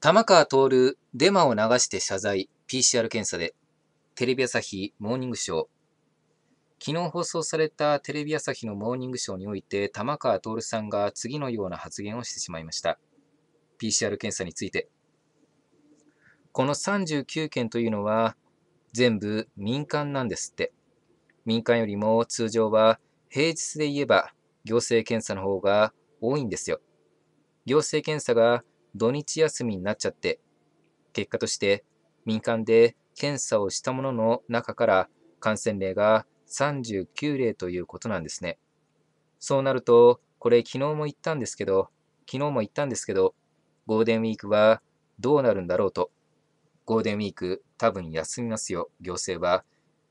玉川徹、デマを流して謝罪、PCR 検査で、テレビ朝日モーニングショー。昨日放送されたテレビ朝日のモーニングショーにおいて、玉川徹さんが次のような発言をしてしまいました。PCR 検査について。この39件というのは、全部民間なんですって。民間よりも通常は、平日で言えば行政検査の方が多いんですよ。行政検査が土日休みになっちゃって、結果として民間で検査をしたものの中から感染例が39例ということなんですね。そうなると、これ昨日も言ったんですけど、昨日も言ったんですけど、ゴールデンウィークはどうなるんだろうと。ゴールデンウィーク多分休みますよ、行政は。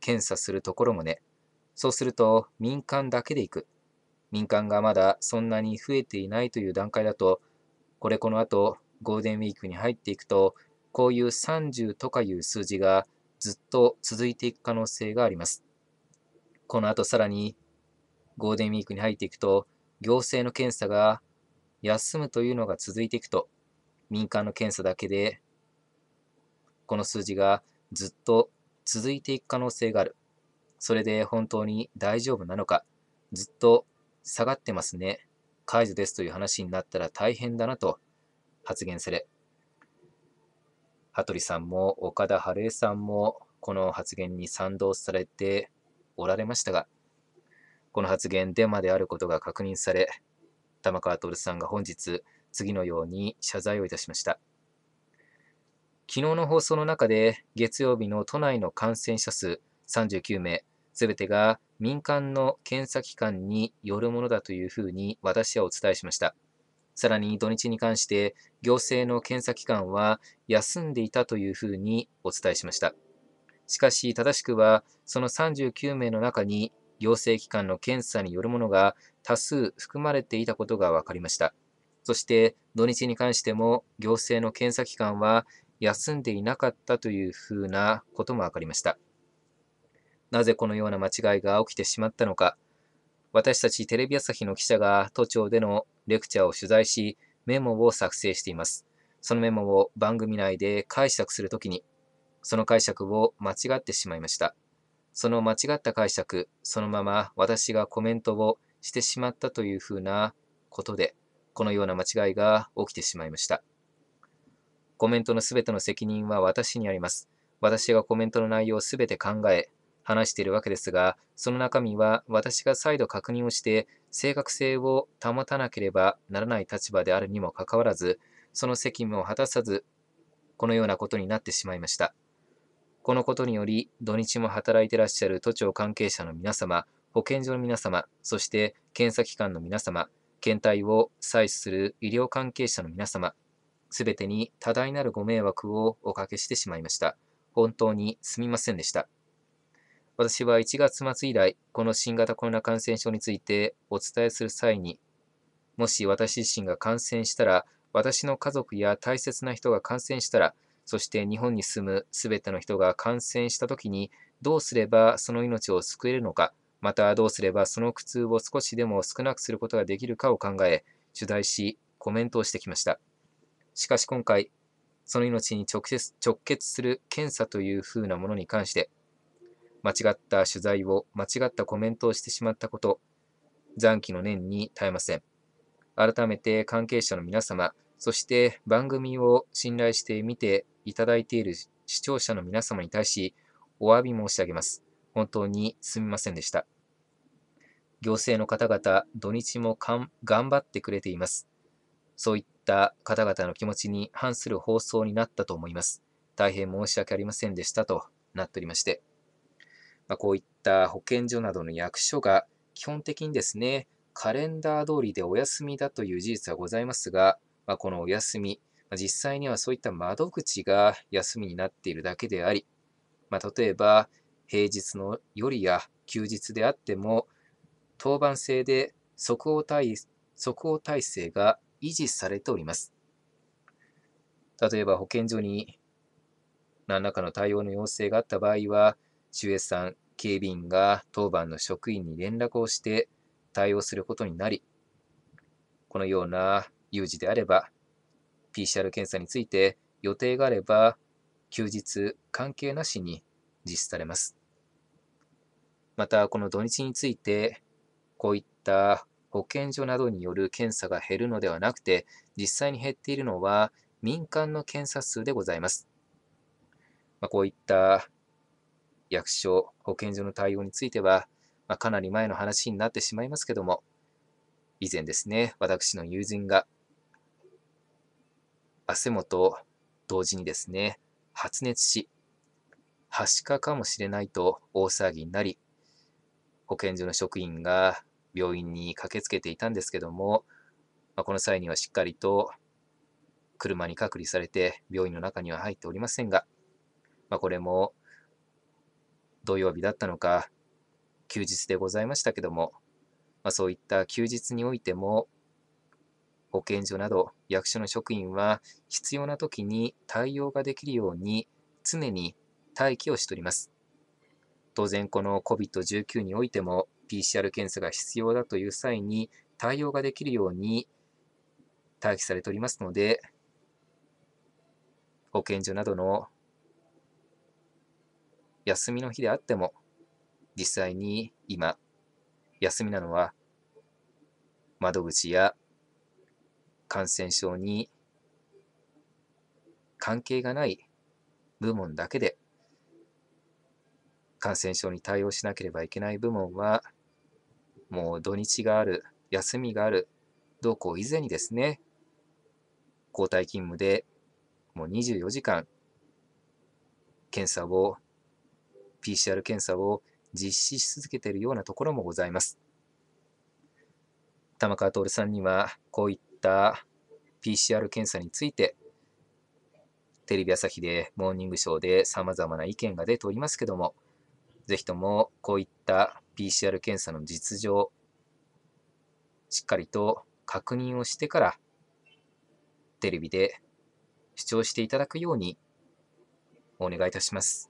検査するところもね。そうすると民間だけで行く。民間がまだそんなに増えていないという段階だとこれこの後、ゴールデンウィークに入っていくと、こういう30とかいう数字がずっと続いていく可能性があります。この後さらに、ゴールデンウィークに入っていくと、行政の検査が休むというのが続いていくと、民間の検査だけで、この数字がずっと続いていく可能性がある。それで本当に大丈夫なのか、ずっと下がってますね。解除ですという話になったら大変だなと発言され、羽鳥さんも岡田晴恵さんもこの発言に賛同されておられましたが、この発言デマであることが確認され、玉川徹さんが本日、次のように謝罪をいたしました。昨日の放送の中で、月曜日の都内の感染者数39名、すべてが民間の検査機関によるものだというふうに私はお伝えしました。さらに土日に関して、行政の検査機関は休んでいたというふうにお伝えしました。しかし、正しくは、その39名の中に、行政機関の検査によるものが多数含まれていたことが分かりました。そして、土日に関しても、行政の検査機関は休んでいなかったというふうなことも分かりました。なぜこのような間違いが起きてしまったのか。私たちテレビ朝日の記者が都庁でのレクチャーを取材し、メモを作成しています。そのメモを番組内で解釈するときに、その解釈を間違ってしまいました。その間違った解釈、そのまま私がコメントをしてしまったというふうなことで、このような間違いが起きてしまいました。コメントのすべての責任は私にあります。私がコメントの内容をすべて考え、話しているわけですが、その中身は私が再度確認をして正確性を保たなければならない立場であるにもかかわらず、その責務を果たさず、このようなことになってしまいました。このことにより、土日も働いてらっしゃる都庁関係者の皆様、保健所の皆様、そして検査機関の皆様、検体を採取する医療関係者の皆様、すべてに多大なるご迷惑をおかけしてしまいました。本当にすみませんでした。私は1月末以来、この新型コロナ感染症についてお伝えする際に、もし私自身が感染したら、私の家族や大切な人が感染したら、そして日本に住むすべての人が感染したときに、どうすればその命を救えるのか、またどうすればその苦痛を少しでも少なくすることができるかを考え、取材し、コメントをしてきました。しかし今回、その命に直接直結する検査というふうなものに関して、間違った取材を、間違ったコメントをしてしまったこと、残機の念に耐えません。改めて関係者の皆様、そして番組を信頼して見ていただいている視聴者の皆様に対し、お詫び申し上げます。本当にすみませんでした。行政の方々、土日も頑張ってくれています。そういった方々の気持ちに反する放送になったと思います。大変申し訳ありませんでしたとなっておりまして。まあ、こういった保健所などの役所が基本的にですね、カレンダー通りでお休みだという事実はございますが、まあ、このお休み、まあ、実際にはそういった窓口が休みになっているだけであり、まあ、例えば平日の夜や休日であっても、当番制で即応対即応体制が維持されております。例えば保健所に何らかの対応の要請があった場合は、中越さん、警備員が当番の職員に連絡をして対応することになり、このような有事であれば、PCR 検査について予定があれば、休日関係なしに実施されます。また、この土日について、こういった保健所などによる検査が減るのではなくて、実際に減っているのは民間の検査数でございます。まあ、こういった役所、保健所の対応については、まあ、かなり前の話になってしまいますけども、以前ですね、私の友人が、汗もと同時にですね、発熱し、はしかかもしれないと大騒ぎになり、保健所の職員が病院に駆けつけていたんですけども、まあ、この際にはしっかりと車に隔離されて病院の中には入っておりませんが、まあ、これも土曜日だったのか、休日でございましたけども、まあ、そういった休日においても、保健所など役所の職員は必要な時に対応ができるように常に待機をしております。当然この COVID-19 においても PCR 検査が必要だという際に対応ができるように待機されておりますので、保健所などの休みの日であっても、実際に今、休みなのは、窓口や感染症に関係がない部門だけで、感染症に対応しなければいけない部門は、もう土日がある、休みがある、どうこう以前にですね、交代勤務でもう24時間検査を PCR 検査を実施し続けているようなところもございます。玉川徹さんにはこういった PCR 検査についてテレビ朝日でモーニングショーで様々な意見が出ておりますけどもぜひともこういった PCR 検査の実情しっかりと確認をしてからテレビで主張していただくようにお願いいたします。